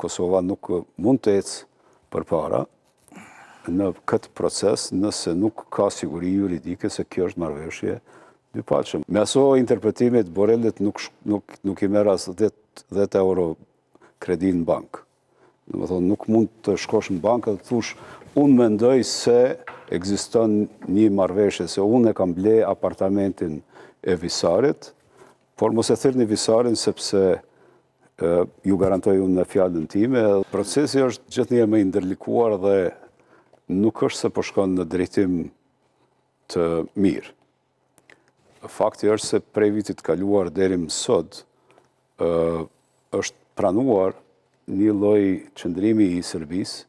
Kosova nuk mund të ecë për para në këtë proces nëse nuk ka siguri juridike se kjo është marveshje dy pachëm. Me aso interpretimit, Borellit nuk, nuk, nuk i mera së 10, euro kredi në bank. Në më thonë, nuk mund të shkosh në bank dhe të thush, unë mendoj se egziston një marveshje, se unë e kam ble apartamentin e visarit, por mos e thyrë një visarin sepse ju garantoj unë në fjallën time. Procesi është gjithë një me ndërlikuar dhe nuk është se përshkon po në drejtim të mirë. Fakti është se prej vitit kaluar deri më sot, është pranuar një loj qëndrimi i sërbis,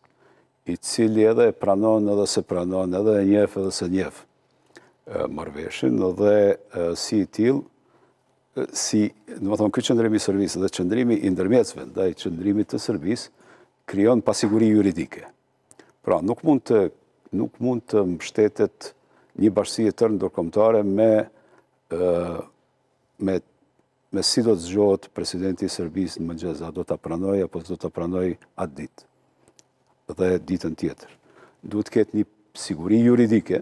i cili edhe pranon edhe se pranon edhe njef edhe se njef marveshin, edhe si i tilë, si, në më thonë, këtë qëndrimi sërbisë dhe qëndrimi i ndërmjecve, ndaj qëndrimit të sërbisë, kryon pasiguri juridike. Pra, nuk mund të, nuk mund të mështetet një bashkësie tërë ndërkomtare me, me, me si do të zgjohet presidenti sërbisë në mëngjeza, do të pranoj, apo do të pranoj atë ditë dhe ditën tjetër. Duhet këtë një siguri juridike,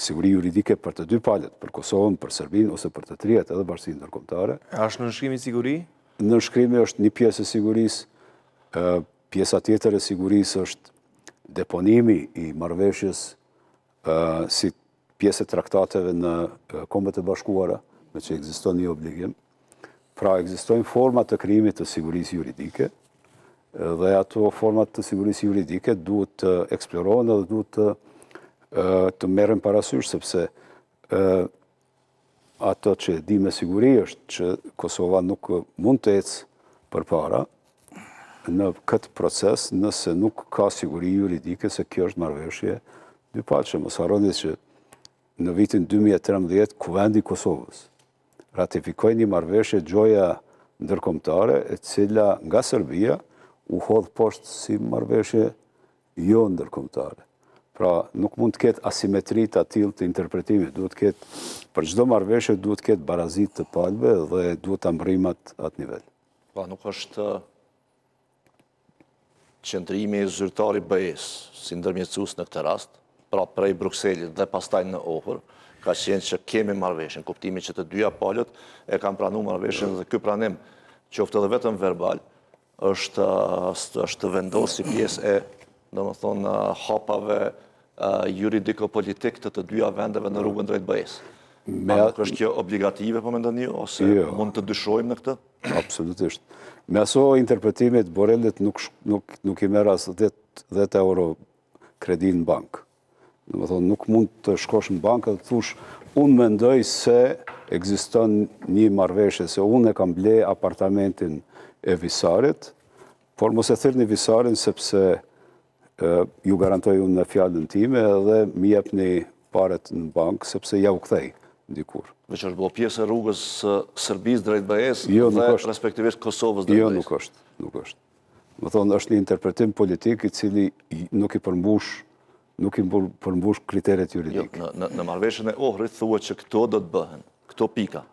siguri juridike për të dy palet, për Kosovën, për Serbin, ose për të trijet edhe bashkësinë ndërkombëtare. Është në nëshkrimi siguri? Nënshkrimi është një pjesë e sigurisë, pjesa tjetër e sigurisë është deponimi i marrëveshjes si pjesë e traktateve në Kombet e Bashkuara, me që ekziston një obligim. Pra, ekzistojnë format të krimit të sigurisë juridike, dhe ato format të sigurisë juridike duhet të eksplorohen dhe duhet të të merën parasysh, sepse ato që di me siguri është që Kosova nuk mund të ecë për para në këtë proces nëse nuk ka siguri juridike se kjo është marveshje dy pache. Më saronit që në vitin 2013, kuvendi Kosovës ratifikoj një marveshje gjoja ndërkomtare e cila nga Serbia u hodhë poshtë si marveshje jo ndërkomtare. Pra, nuk mund të ketë asimetrit atil të interpretimit, duhet të ketë, për gjdo marveshët duhet të ketë barazit të palëve dhe duhet të mbrimat atë nivel. Pra nuk është qëndrimi i zyrtari bëjes, si ndërmjecus në këtë rast, pra prej Bruxellit dhe pastaj në Ohër, ka qenë që kemi marveshën, kuptimi që të dyja palët e kam pranu marveshën dhe këj pranim që ofte dhe vetëm verbal, është vendosë si pjesë e, në më thonë, hapave juridiko-politik të të dyja vendeve në rrugën drejtë bëjës? A nuk është kjo obligative, për po mëndë një, ose jo. mund të dyshojmë në këtë? Absolutisht. Me aso interpretimit, Borellit nuk i mera asë 10 euro kredi në bankë. Në më thonë, nuk mund të shkosh në bankë dhe të thush, unë mendoj se egziston një marveshe, se unë e kam ble apartamentin e visarit, por mos e thyrë një visarin sepse ju garantoj unë në fjallën time dhe mi jep një paret në bankë, sepse ja u kthej në dikur. Me që është bëhë pjesë e rrugës Sërbis drejtë bëjes jo, dhe respektivisht Kosovës drejtë bëjes? Jo, nuk është, nuk është. Më thonë, është një interpretim politik i cili nuk i përmbush nuk i përmbush kriteret jo, juridikë. Në marveshën e ohrit thua që këto do të bëhen, këto pika.